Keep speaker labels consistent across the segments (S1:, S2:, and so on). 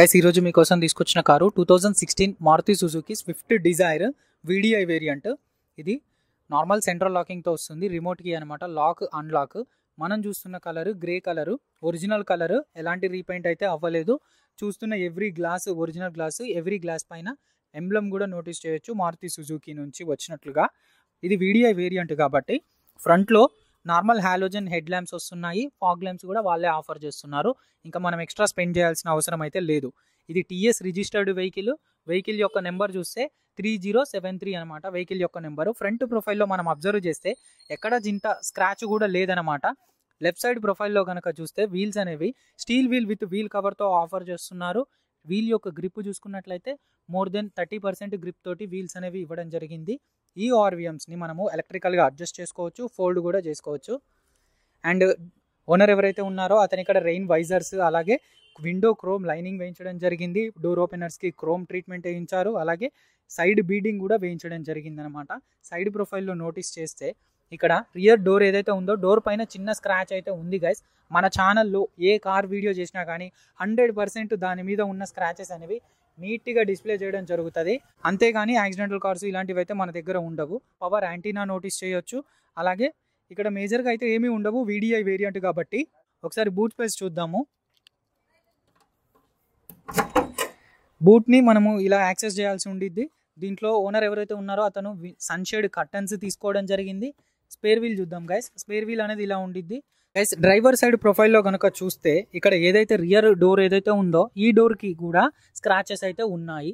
S1: guys ఈరోజు మీకోసం తీసుకొచ్చిన car two thousand sixteen Maruti Suzuki Swift Dzire VDI variant ఇది నార్మల్ సెంట్రల్ లాకింగ్తో వస్తుంది రిమోట్ కి అనమాట లాక్ అన్లాక్ మనం చూస్తున్న colour grey colour original colour ఎలాంటి రీపెయింట్ అయితే అవ్వలేదు చూస్తున్న every glass original glass every glass పైన ఎంబ్లమ్ కూడా నోటీస్ చేయొచ్చు మారుతి సుజుకి నుంచి వచ్చినట్లుగా ఇది వీడిఐ వేరియంట్ కాబట్టి ఫ్రంట్లో నార్మల్ హాలోజన్ హెడ్ ల్యాంప్స్ వస్తున్నాయి ఫాగ్ ల్యాంప్స్ కూడా వాళ్ళే ఆఫర్ చేస్తున్నారు ఇంకా మనం ఎక్స్ట్రా స్పెండ్ చేయాల్సిన అవసరం అయితే లేదు ఇది టీఎస్ రిజిస్టర్డ్ వెహికల్ వెహికల్ యొక్క నెంబర్ చూస్తే త్రీ జీరో సెవెన్ త్రీ అనమాట వెహికల్ యొక్క నెంబరు ఫ్రంట్ ప్రొఫైల్లో మనం అబ్జర్వ్ చేస్తే ఎక్కడ జింత స్క్రాచ్ కూడా లేదనమాట లెఫ్ట్ సైడ్ ప్రొఫైల్లో కనుక చూస్తే వీల్స్ అనేవి స్టీల్ వీల్ విత్ వీల్ కవర్తో ఆఫర్ చేస్తున్నారు వీల్ యొక్క గ్రిప్ చూసుకున్నట్లయితే more than thirty percent grip తోటి వీల్స్ అనేవి ఇవ్వడం జరిగింది ఈ ఆర్విఎమ్స్ని మనము ఎలక్ట్రికల్గా అడ్జస్ట్ చేసుకోవచ్చు ఫోల్డ్ కూడా చేసుకోవచ్చు అండ్ ఓనర్ ఎవరైతే ఉన్నారో అతని ఇక్కడ రెయిన్ వైజర్స్ అలాగే విండో క్రోమ్ లైనింగ్ వేయించడం జరిగింది డోర్ ఓపెనర్స్కి క్రోమ్ ట్రీట్మెంట్ వేయించారు అలాగే సైడ్ బీడింగ్ కూడా వేయించడం జరిగింది అనమాట సైడ్ ప్రొఫైల్లో నోటీస్ చేస్తే ఇక్కడ రియర్ డోర్ ఏదైతే ఉందో డోర్ పైన చిన్న స్క్రాచ్ అయితే ఉంది గైస్ మన ఛానల్లో ఏ కార్ వీడియో చేసినా కానీ హండ్రెడ్ పర్సెంట్ దాని మీద ఉన్న స్క్రాచెస్ అనేవి నీట్గా డిస్ప్లే చేయడం జరుగుతుంది అంతేగాని యాక్సిడెంటల్ కార్స్ ఇలాంటివి అయితే మన దగ్గర ఉండవు పవర్ యాంటీనా నోటీస్ చేయొచ్చు అలాగే ఇక్కడ మేజర్గా అయితే ఏమీ ఉండవు వీడిఐ వేరియంట్ కాబట్టి ఒకసారి బూట్ స్పేస్ చూద్దాము బూట్ని మనము ఇలా యాక్సెస్ చేయాల్సి ఉండిద్ది దీంట్లో ఓనర్ ఎవరైతే ఉన్నారో అతను సన్షేడ్ కర్టన్స్ తీసుకోవడం జరిగింది స్పేర్ వీల్ చూద్దాం గైస్ స్పేర్ వీల్ అనేది ఇలా ఉండిద్ది గైస్ డ్రైవర్ సైడ్ ప్రొఫైల్లో కనుక చూస్తే ఇక్కడ ఏదైతే రియర్ డోర్ ఏదైతే ఉందో ఈ డోర్కి కూడా స్క్రాచెస్ అయితే ఉన్నాయి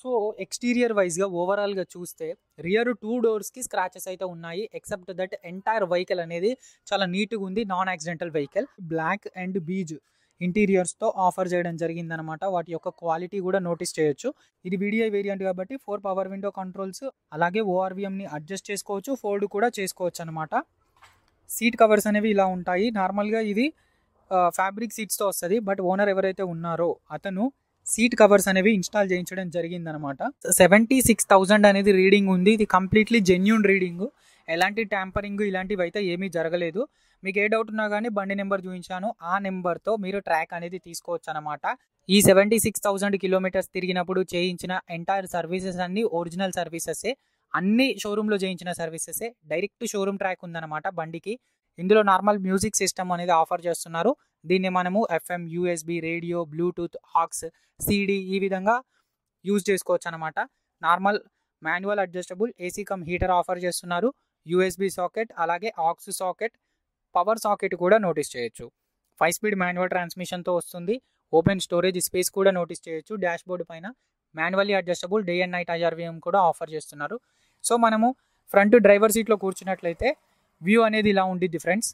S1: సో ఎక్స్టీరియర్ వైజ్గా ఓవరాల్గా చూస్తే రియర్ టూ డోర్స్కి స్క్రాచెస్ అయితే ఉన్నాయి ఎక్సెప్ట్ దట్ ఎంటైర్ వెహికల్ అనేది చాలా నీట్గా ఉంది non accidental vehicle black and beige ఇంటీరియర్స్తో ఆఫర్ చేయడం జరిగిందనమాట వాటి యొక్క క్వాలిటీ కూడా నోటీస్ చేయొచ్చు ఇది వీడియో వేరియంట్ కాబట్టి ఫోర్ పవర్ విండో కంట్రోల్స్ అలాగే ఓఆర్విఎంని అడ్జస్ట్ చేసుకోవచ్చు ఫోల్డ్ కూడా చేసుకోవచ్చు అనమాట సీట్ కవర్స్ అనేవి ఇలా ఉంటాయి నార్మల్గా ఇది ఫ్యాబ్రిక్ సీట్స్తో వస్తుంది బట్ ఓనర్ ఎవరైతే ఉన్నారో అతను సీట్ కవర్స్ అనేవి ఇన్స్టాల్ చేయించడం జరిగిందనమాట సెవెంటీ సిక్స్ థౌజండ్ అనేది రీడింగ్ ఉంది ఇది కంప్లీట్లీ జెన్యున్ రీడింగ్ ఎలాంటి ట్యాంపరింగ్ ఇలాంటివి అయితే ఏమీ జరగలేదు మీకు ఏ డౌట్ ఉన్నా కానీ బండి నెంబర్ చూపించాను ఆ నెంబర్తో మీరు ట్రాక్ అనేది తీసుకోవచ్చు అనమాట ఈ సెవెంటీ సిక్స్ థౌజండ్ కిలోమీటర్స్ తిరిగినప్పుడు చేయించిన ఎంటైర్ సర్వీసెస్ అన్ని ఒరిజినల్ సర్వీసెసే అన్ని షోరూంలో చేయించిన సర్వీసెసే డైరెక్ట్ షోరూమ్ ట్రాక్ ఉందన్నమాట బండికి ఇందులో నార్మల్ మ్యూజిక్ సిస్టమ్ అనేది ఆఫర్ చేస్తున్నారు దీన్ని మనము ఎఫ్ఎం యూఎస్బి రేడియో బ్లూటూత్ హాక్స్ సిడి ఈ విధంగా యూజ్ చేసుకోవచ్చు అనమాట normal manual adjustable AC cum heater offer చేస్తున్నారు యూఎస్బి సాకెట్ అలాగే ఆక్స్ సాకెట్ పవర్ సాకెట్ కూడా నోటీస్ చేయొచ్చు ఫైవ్ స్పీడ్ మాన్యువల్ ట్రాన్స్మిషన్తో వస్తుంది ఓపెన్ స్టోరేజ్ స్పేస్ కూడా నోటీస్ చేయొచ్చు డాష్ బోర్డు పైన manually adjustable day and night IRVM కూడా ఆఫర్ చేస్తున్నారు సో మనము ఫ్రంట్ డ్రైవర్ సీట్లో కూర్చున్నట్లయితే వ్యూ అనేది ఇలా ఉండిద్ది ఫ్రెండ్స్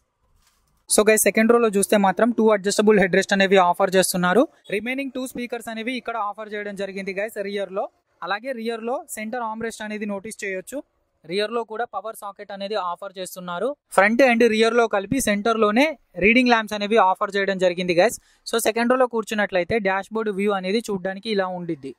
S1: సో గై సెకండ్ రోలో చూస్తే మాత్రం టూ అడ్జస్టబుల్ హెడ్ రెస్ట్ అనేవి ఆఫర్ చేస్తున్నారు రిమైనింగ్ టూ స్పీకర్స్ అనేవి ఇక్కడ ఆఫర్ చేయడం జరిగింది గైస్ రియర్లో అలాగే రియర్లో సెంటర్ ఆమ్ రెస్ట్ అనేది నోటీస్ చేయొచ్చు రియర్ లో కూడా పవర్ సాకెట్ అనేది ఆఫర్ చేస్తున్నారు ఫ్రంట్ అండ్ రియర్ లో కలిపి సెంటర్ లోనే రీడింగ్ ల్యాంప్స్ అనేవి ఆఫర్ చేయడం జరిగింది గైస్ సో సెకండ్ లో కూర్చున్నట్లయితే డాష్ బోర్డు వ్యూ అనేది చూడడానికి ఇలా ఉండిద్ది